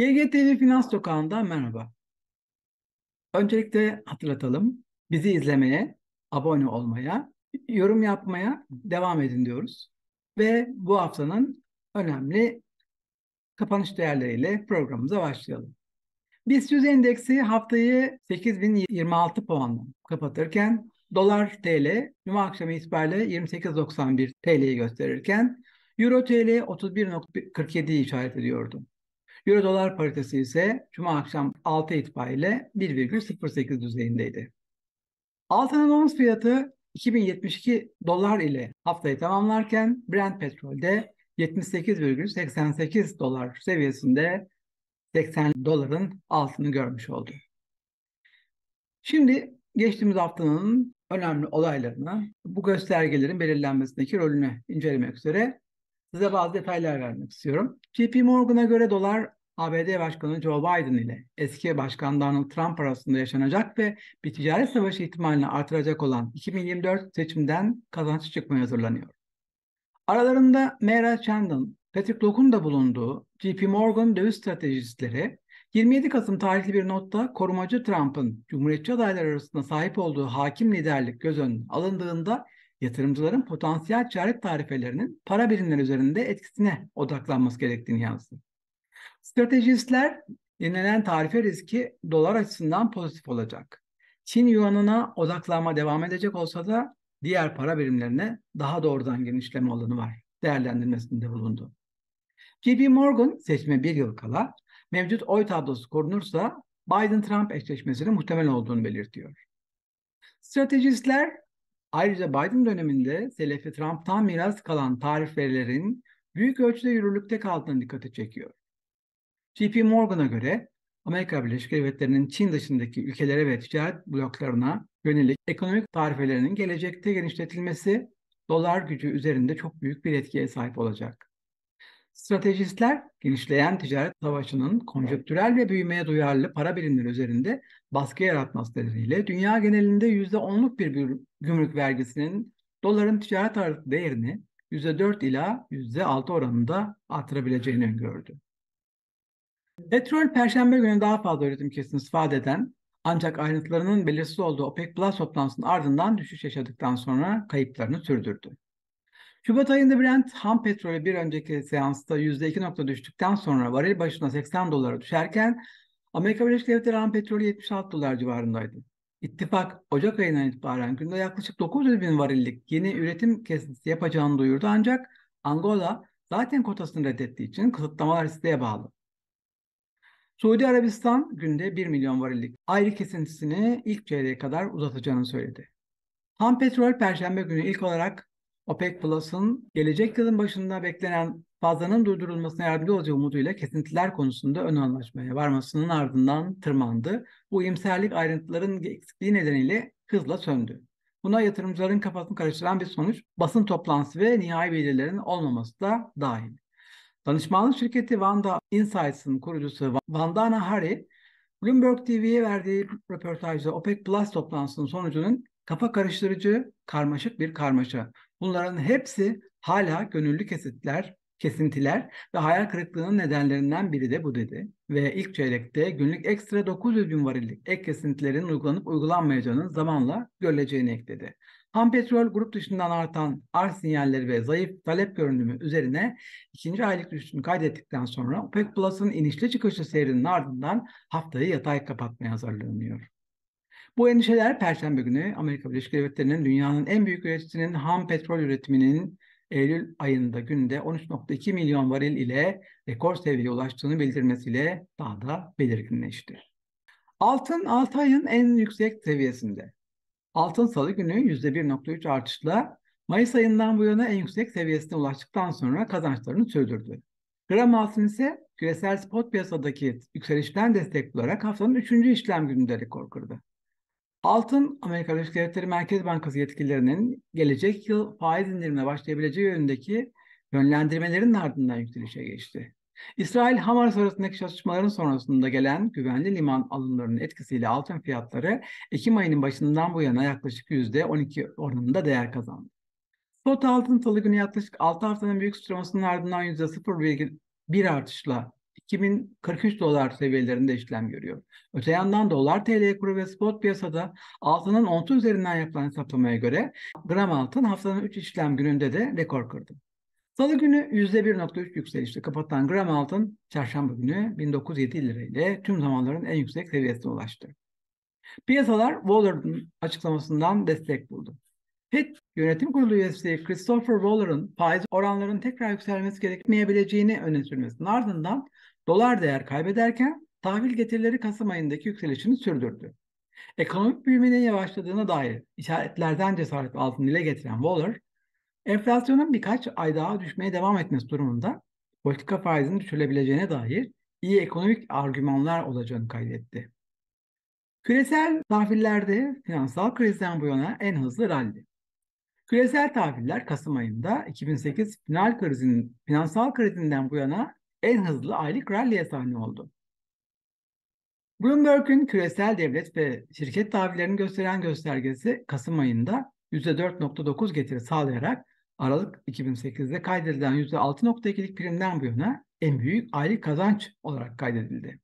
GGTV Finans Sokağı'ndan merhaba. Öncelikle hatırlatalım. Bizi izlemeye, abone olmaya, yorum yapmaya devam edin diyoruz. Ve bu haftanın önemli kapanış değerleriyle programımıza başlayalım. BIST 100 endeksi haftayı 8026 puanla kapatırken dolar TL cuma akşamı itibariyle 28.91 TL'yi gösterirken euro TL 31.47'yi işaret ediyordu. Euro dolar paritesi ise cuma akşam 6 itibariyle 1,08 düzeyindeydi. Altının ons fiyatı 2072 dolar ile haftayı tamamlarken Brent petrolde 78,88 dolar seviyesinde 80 doların altını görmüş oldu. Şimdi geçtiğimiz haftanın önemli olaylarını, bu göstergelerin belirlenmesindeki rolünü incelemek üzere Size bazı detaylar vermek istiyorum. JP Morgan'a göre dolar ABD Başkanı Joe Biden ile eski başkan Donald Trump arasında yaşanacak ve bir ticaret savaşı ihtimalini artıracak olan 2024 seçimden kazanç çıkmaya hazırlanıyor. Aralarında Mera Chandon, Patrick Lock'un da bulunduğu JP Morgan döviz stratejistleri 27 Kasım tarihli bir notta korumacı Trump'ın Cumhuriyetçi adaylar arasında sahip olduğu hakim liderlik göz önüne alındığında yatırımcıların potansiyel ticaret tarifelerinin para birimleri üzerinde etkisine odaklanması gerektiğini yazdı. Stratejistler yenilen tarife riski dolar açısından pozitif olacak. Çin yuanına odaklanma devam edecek olsa da diğer para birimlerine daha doğrudan genişleme alanı var değerlendirmesinde bulundu. JP Morgan seçime bir yıl kala mevcut oy tablosu korunursa Biden-Trump eşleşmesinin muhtemel olduğunu belirtiyor. Stratejistler Ayrıca Biden döneminde Selefi Trump'tan miras kalan tarifelerin büyük ölçüde yürürlükte kaldığını dikkate çekiyor. JP Morgan'a göre Amerika Birleşik Devletleri'nin Çin dışındaki ülkelere ve ticaret bloklarına yönelik ekonomik tarifelerinin gelecekte genişletilmesi dolar gücü üzerinde çok büyük bir etkiye sahip olacak. Stratejistler genişleyen ticaret savaşının konjöktürel ve büyümeye duyarlı para birimleri üzerinde baskı yaratması nedeniyle dünya genelinde %10'luk bir gümrük vergisinin doların ticaret ağırlıklı değerini %4 ila %6 oranında artırabileceğini öngördü. Petrol perşembe günü daha fazla üretim kesintisi vaat eden ancak ayrıntılarının belirsiz olduğu OPEC Plus toplantısının ardından düşüş yaşadıktan sonra kayıplarını sürdürdü. Şubat ayında Brent ham petrolü bir önceki seansta %2 nokta düştükten sonra varil başına 80 dolara düşerken Amerika Birleşik Devletleri ham petrolü 76 dolar civarındaydı. İttifak Ocak ayından itibaren günde yaklaşık 900 bin varillik yeni üretim kesintisi yapacağını duyurdu ancak Angola zaten kotasını reddettiği için kısıtlamalar isteğe bağlı. Suudi Arabistan günde 1 milyon varillik ayrı kesintisini ilk çeyreğe kadar uzatacağını söyledi. Ham petrol perşembe günü ilk olarak OPEC Plus'ın gelecek yılın başında beklenen fazlanın durdurulmasına yardımcı olacağı umuduyla kesintiler konusunda ön anlaşmaya varmasının ardından tırmandı. Bu iyimserlik ayrıntıların eksikliği nedeniyle hızla söndü. Buna yatırımcıların kafasını karıştıran bir sonuç basın toplantısı ve nihai belirlerin olmaması da dahil. Danışmanlık şirketi Vanda Insights'ın kurucusu Vandana Hari, Bloomberg TV'ye verdiği röportajda OPEC Plus toplantısının sonucunun kafa karıştırıcı, karmaşık bir karmaşa. Bunların hepsi hala gönüllü kesitler, kesintiler ve hayal kırıklığının nedenlerinden biri de bu dedi. Ve ilk çeyrekte günlük ekstra 900 bin varillik ek kesintilerin uygulanıp uygulanmayacağının zamanla görüleceğini ekledi. Ham petrol grup dışından artan arz sinyalleri ve zayıf talep görünümü üzerine ikinci aylık düşüşünü kaydettikten sonra OPEC Plus'ın inişli çıkışlı seyrinin ardından haftayı yatay kapatmaya hazırlanıyor. Bu endişeler Perşembe günü Amerika Birleşik Devletleri'nin dünyanın en büyük üreticinin ham petrol üretiminin Eylül ayında günde 13.2 milyon varil ile rekor seviyeye ulaştığını bildirmesiyle daha da belirginleşti. Altın 6 ayın en yüksek seviyesinde. Altın salı günü %1.3 artışla Mayıs ayından bu yana en yüksek seviyesine ulaştıktan sonra kazançlarını sürdürdü. Gram altın ise küresel spot piyasadaki yükselişten destek olarak haftanın 3. işlem gününde rekor kırdı. Altın, Amerika Birleşik Devletleri Merkez Bankası yetkililerinin gelecek yıl faiz indirimine başlayabileceği yönündeki yönlendirmelerin ardından yükselişe geçti. İsrail Hamas arasındaki çatışmaların sonrasında gelen güvenli liman alımlarının etkisiyle altın fiyatları Ekim ayının başından bu yana yaklaşık %12 oranında değer kazandı. Spot altın salı günü yaklaşık 6 haftanın büyük sıçramasının ardından %0,1 artışla 2043 dolar seviyelerinde işlem görüyor. Öte yandan dolar TL kuru ve spot piyasada altının onsu üzerinden yapılan hesaplamaya göre gram altın haftanın 3 işlem gününde de rekor kırdı. Salı günü %1.3 yükselişle kapatılan gram altın çarşamba günü 1907 lirayla tüm zamanların en yüksek seviyesine ulaştı. Piyasalar Waller'ın açıklamasından destek buldu. FED Yönetim Kurulu üyesi Christopher Waller'ın faiz oranlarının tekrar yükselmesi gerekmeyebileceğini öne sürmesinin ardından Dolar değer kaybederken tahvil getirileri Kasım ayındaki yükselişini sürdürdü. Ekonomik büyümenin yavaşladığına dair işaretlerden cesaret altını dile getiren Waller, enflasyonun birkaç ay daha düşmeye devam etmesi durumunda politika faizini düşürülebileceğine dair iyi ekonomik argümanlar olacağını kaydetti. Küresel tahvillerde finansal krizden bu yana en hızlı rally. Küresel tahviller Kasım ayında 2008 final krizinin, finansal krizinden bu yana en hızlı aylık rally'e sahne oldu. Bloomberg'un küresel devlet ve şirket tahvillerini gösteren göstergesi Kasım ayında %4.9 getiri sağlayarak Aralık 2008'de kaydedilen %6.2'lik primden bu yana en büyük aylık kazanç olarak kaydedildi.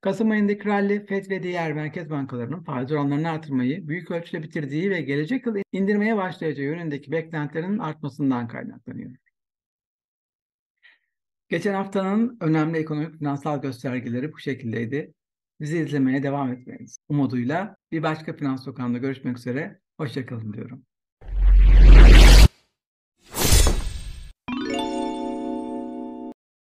Kasım ayındaki rally FED ve diğer merkez bankalarının faiz oranlarını artırmayı büyük ölçüde bitirdiği ve gelecek yıl indirmeye başlayacağı yönündeki beklentilerin artmasından kaynaklanıyor. Geçen haftanın önemli ekonomik finansal göstergeleri bu şekildeydi. Bizi izlemeye devam etmeniz umuduyla bir başka Finans Sokağı'nda görüşmek üzere. Hoşçakalın diyorum.